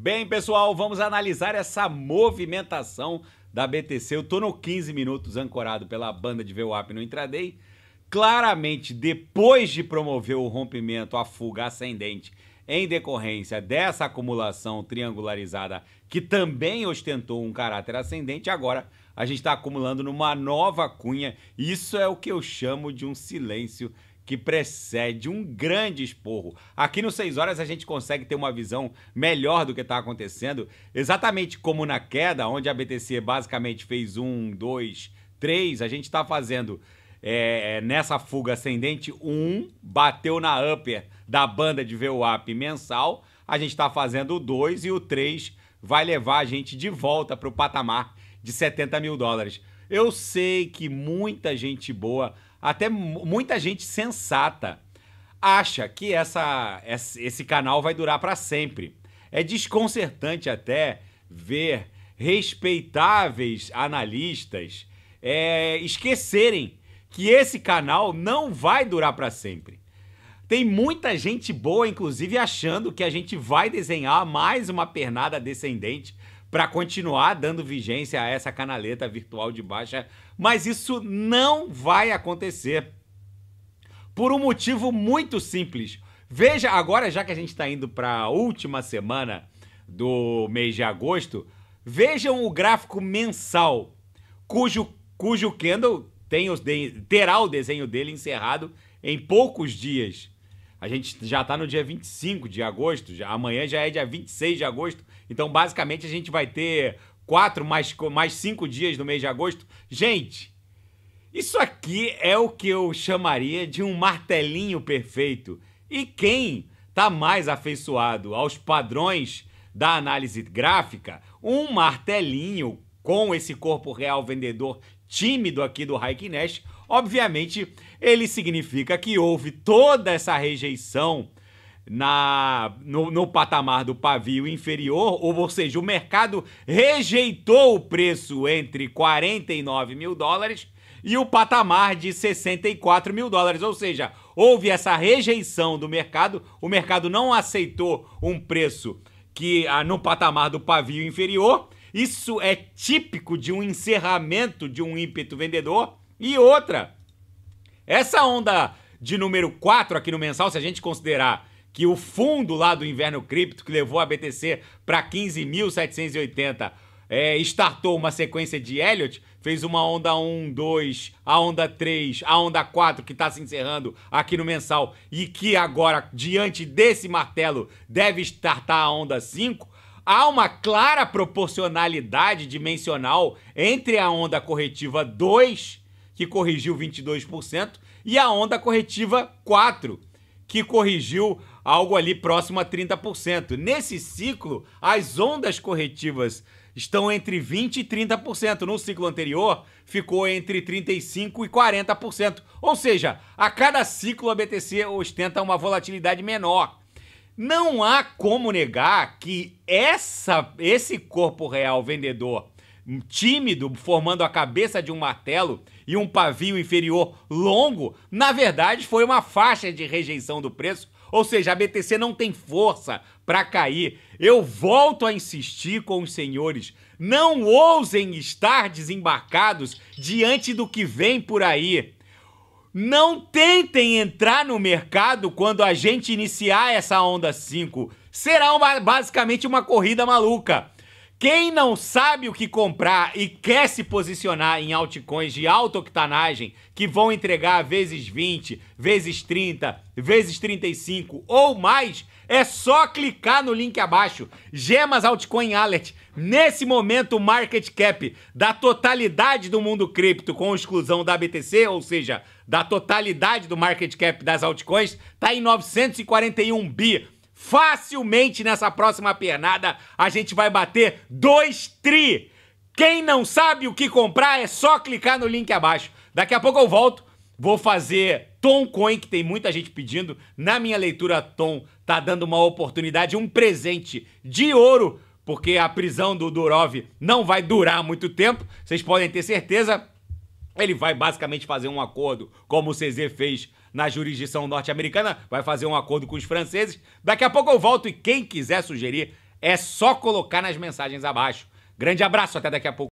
Bem, pessoal, vamos analisar essa movimentação da BTC. Eu tô no 15 minutos ancorado pela banda de VWAP no intraday. Claramente, depois de promover o rompimento, a fuga ascendente em decorrência dessa acumulação triangularizada que também ostentou um caráter ascendente, agora a gente está acumulando numa nova cunha. Isso é o que eu chamo de um silêncio que precede um grande esporro. Aqui no 6 horas a gente consegue ter uma visão melhor do que está acontecendo, exatamente como na queda, onde a BTC basicamente fez um, dois, três, a gente está fazendo é, é, nessa fuga ascendente um, bateu na upper da banda de VWAP mensal, a gente está fazendo o dois e o três vai levar a gente de volta para o patamar de 70 mil dólares. Eu sei que muita gente boa, até muita gente sensata, acha que essa, esse canal vai durar para sempre. É desconcertante até ver respeitáveis analistas é, esquecerem que esse canal não vai durar para sempre. Tem muita gente boa, inclusive, achando que a gente vai desenhar mais uma pernada descendente para continuar dando vigência a essa canaleta virtual de baixa, mas isso não vai acontecer. Por um motivo muito simples. Veja agora, já que a gente está indo para a última semana do mês de agosto, vejam o gráfico mensal, cujo, cujo candle tem os de, terá o desenho dele encerrado em poucos dias. A gente já está no dia 25 de agosto, já, amanhã já é dia 26 de agosto, então basicamente a gente vai ter quatro mais, mais cinco dias no mês de agosto. Gente, isso aqui é o que eu chamaria de um martelinho perfeito. E quem está mais afeiçoado aos padrões da análise gráfica, um martelinho com esse corpo real vendedor tímido aqui do Raikkonen, obviamente ele significa que houve toda essa rejeição na no, no, patamar do pavio inferior, ou, seja, o mercado rejeitou o preço entre 49 mil dólares e o patamar de 64 mil dólares, ou seja, houve essa rejeição do mercado, o mercado não aceitou um preço que ah, no patamar do pavio inferior isso é típico de um encerramento de um ímpeto vendedor. E outra, essa onda de número 4 aqui no mensal, se a gente considerar que o fundo lá do inverno cripto, que levou a BTC para 15.780, é, startou uma sequência de Elliot, fez uma onda 1, 2, a onda 3, a onda 4, que está se encerrando aqui no mensal, e que agora, diante desse martelo, deve startar a onda 5 há uma clara proporcionalidade dimensional entre a onda corretiva 2, que corrigiu 22%, e a onda corretiva 4, que corrigiu algo ali próximo a 30%. Nesse ciclo, as ondas corretivas estão entre 20% e 30%. No ciclo anterior, ficou entre 35% e 40%. Ou seja, a cada ciclo a BTC ostenta uma volatilidade menor. Não há como negar que essa, esse corpo real vendedor tímido, formando a cabeça de um martelo e um pavio inferior longo, na verdade foi uma faixa de rejeição do preço. Ou seja, a BTC não tem força para cair. Eu volto a insistir com os senhores: não ousem estar desembarcados diante do que vem por aí. Não tentem entrar no mercado quando a gente iniciar essa onda 5. Será uma, basicamente uma corrida maluca. Quem não sabe o que comprar e quer se posicionar em altcoins de alta octanagem que vão entregar vezes 20, vezes 30, vezes 35 ou mais, é só clicar no link abaixo. Gemas Altcoin Alert. Nesse momento, o market cap da totalidade do mundo cripto com exclusão da BTC, ou seja, da totalidade do market cap das altcoins, está em 941 bi Facilmente nessa próxima pernada a gente vai bater dois tri. Quem não sabe o que comprar é só clicar no link abaixo. Daqui a pouco eu volto, vou fazer Tom Coin, que tem muita gente pedindo. Na minha leitura, Tom tá dando uma oportunidade, um presente de ouro, porque a prisão do Durov não vai durar muito tempo, vocês podem ter certeza. Ele vai basicamente fazer um acordo, como o CZ fez na jurisdição norte-americana, vai fazer um acordo com os franceses. Daqui a pouco eu volto e quem quiser sugerir é só colocar nas mensagens abaixo. Grande abraço, até daqui a pouco.